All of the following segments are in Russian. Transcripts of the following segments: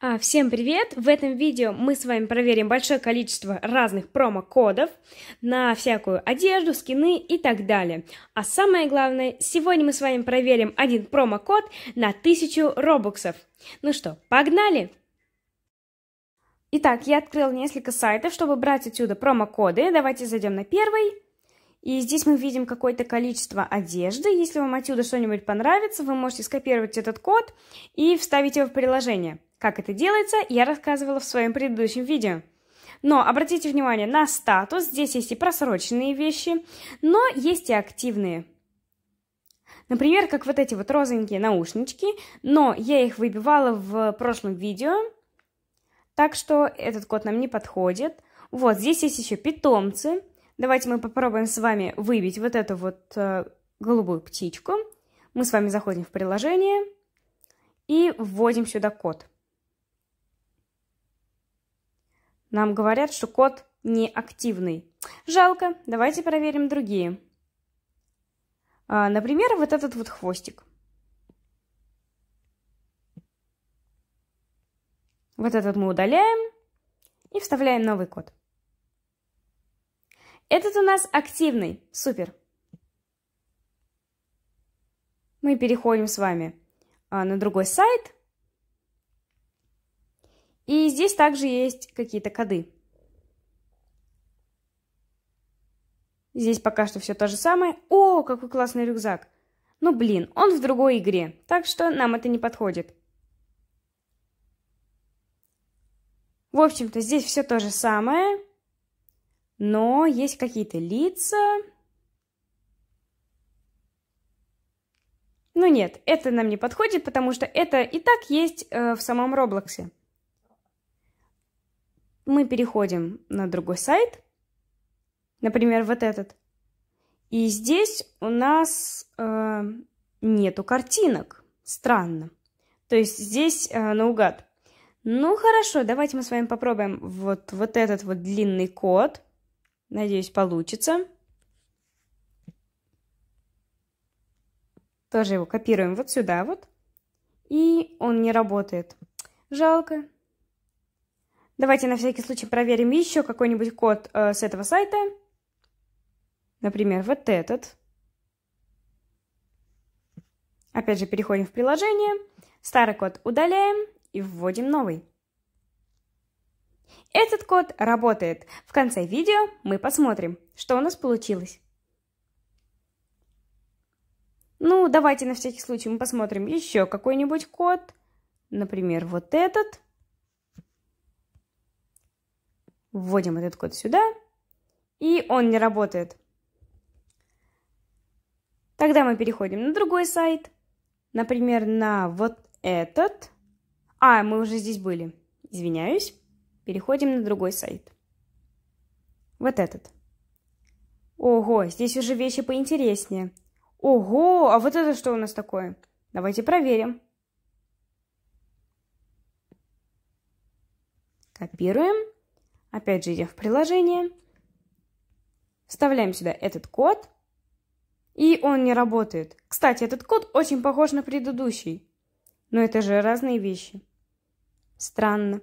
А, всем привет! В этом видео мы с вами проверим большое количество разных промокодов на всякую одежду, скины и так далее. А самое главное, сегодня мы с вами проверим один промокод на 1000 робоксов. Ну что, погнали! Итак, я открыл несколько сайтов, чтобы брать отсюда промокоды. Давайте зайдем на первый. И здесь мы видим какое-то количество одежды. Если вам отсюда что-нибудь понравится, вы можете скопировать этот код и вставить его в приложение. Как это делается, я рассказывала в своем предыдущем видео. Но обратите внимание на статус. Здесь есть и просроченные вещи, но есть и активные. Например, как вот эти вот розовенькие наушнички, но я их выбивала в прошлом видео, так что этот код нам не подходит. Вот, здесь есть еще питомцы. Давайте мы попробуем с вами выбить вот эту вот э, голубую птичку. Мы с вами заходим в приложение и вводим сюда код. Нам говорят, что код неактивный. Жалко, давайте проверим другие. А, например, вот этот вот хвостик. Вот этот мы удаляем и вставляем новый код. Этот у нас активный. Супер. Мы переходим с вами а, на другой сайт. И здесь также есть какие-то коды. Здесь пока что все то же самое. О, какой классный рюкзак! Ну блин, он в другой игре, так что нам это не подходит. В общем-то, здесь все то же самое но есть какие-то лица. Ну нет, это нам не подходит, потому что это и так есть э, в самом Роблоксе. Мы переходим на другой сайт, например, вот этот. И здесь у нас э, нету картинок. Странно. То есть здесь э, наугад. Ну хорошо, давайте мы с вами попробуем вот, вот этот вот длинный код – Надеюсь, получится. Тоже его копируем вот сюда вот. И он не работает. Жалко. Давайте на всякий случай проверим еще какой-нибудь код э, с этого сайта. Например, вот этот. Опять же, переходим в приложение. Старый код удаляем и вводим новый. Этот код работает. В конце видео мы посмотрим, что у нас получилось. Ну, давайте на всякий случай мы посмотрим еще какой-нибудь код. Например, вот этот. Вводим этот код сюда. И он не работает. Тогда мы переходим на другой сайт. Например, на вот этот. А, мы уже здесь были. Извиняюсь. Переходим на другой сайт. Вот этот. Ого, здесь уже вещи поинтереснее. Ого, а вот это что у нас такое? Давайте проверим. Копируем. Опять же идем в приложение. Вставляем сюда этот код. И он не работает. Кстати, этот код очень похож на предыдущий. Но это же разные вещи. Странно.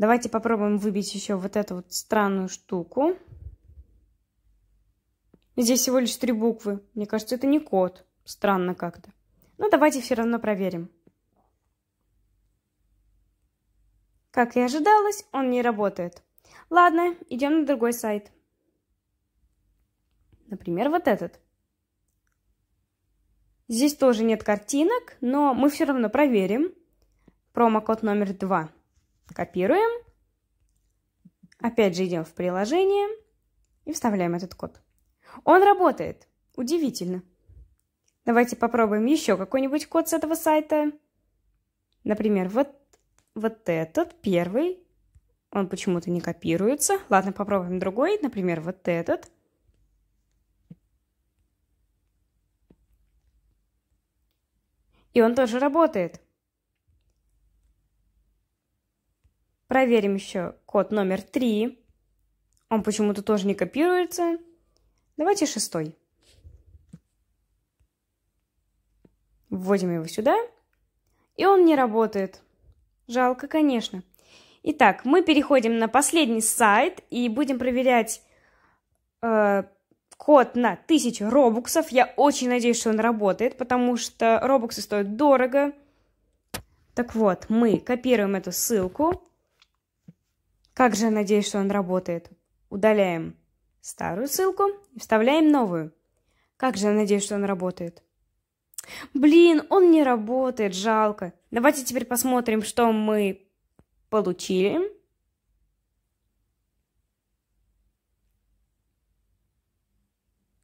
Давайте попробуем выбить еще вот эту вот странную штуку. Здесь всего лишь три буквы. Мне кажется, это не код. Странно как-то. Но ну, давайте все равно проверим. Как и ожидалось, он не работает. Ладно, идем на другой сайт. Например, вот этот. Здесь тоже нет картинок, но мы все равно проверим. Промокод номер два. Копируем. Опять же идем в приложение и вставляем этот код. Он работает. Удивительно. Давайте попробуем еще какой-нибудь код с этого сайта. Например, вот, вот этот первый. Он почему-то не копируется. Ладно, попробуем другой. Например, вот этот. И он тоже работает. Проверим еще код номер 3. Он почему-то тоже не копируется. Давайте шестой. Вводим его сюда. И он не работает. Жалко, конечно. Итак, мы переходим на последний сайт и будем проверять э, код на 1000 робуксов. Я очень надеюсь, что он работает, потому что робуксы стоят дорого. Так вот, мы копируем эту ссылку, как же я надеюсь, что он работает. Удаляем старую ссылку и вставляем новую. Как же я надеюсь, что он работает. Блин, он не работает, жалко. Давайте теперь посмотрим, что мы получили.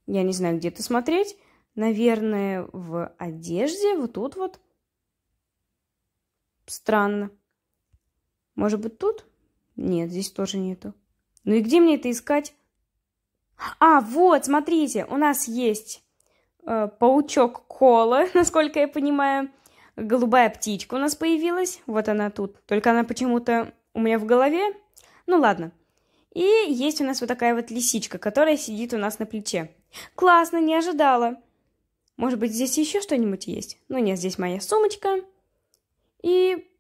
Я не знаю, где это смотреть. Наверное, в одежде, вот тут вот. Странно. Может быть, тут? Нет, здесь тоже нету. Ну и где мне это искать? А, вот, смотрите, у нас есть э, паучок кола, насколько я понимаю. Голубая птичка у нас появилась. Вот она тут. Только она почему-то у меня в голове. Ну ладно. И есть у нас вот такая вот лисичка, которая сидит у нас на плече. Классно, не ожидала. Может быть, здесь еще что-нибудь есть? Ну нет, здесь моя сумочка. И...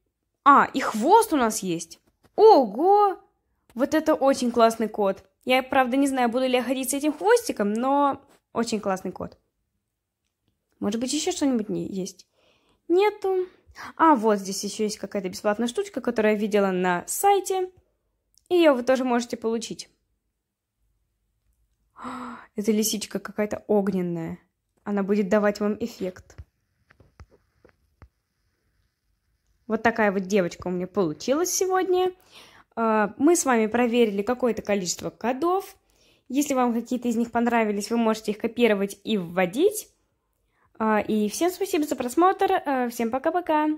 А, и хвост у нас есть. Ого! Вот это очень классный кот. Я, правда, не знаю, буду ли я ходить с этим хвостиком, но очень классный кот. Может быть, еще что-нибудь не есть? Нету. А, вот здесь еще есть какая-то бесплатная штучка, которую я видела на сайте. Ее вы тоже можете получить. Это лисичка какая-то огненная. Она будет давать вам эффект. Вот такая вот девочка у меня получилась сегодня. А, мы с вами проверили какое-то количество кодов. Если вам какие-то из них понравились, вы можете их копировать и вводить. А, и всем спасибо за просмотр. А, всем пока-пока.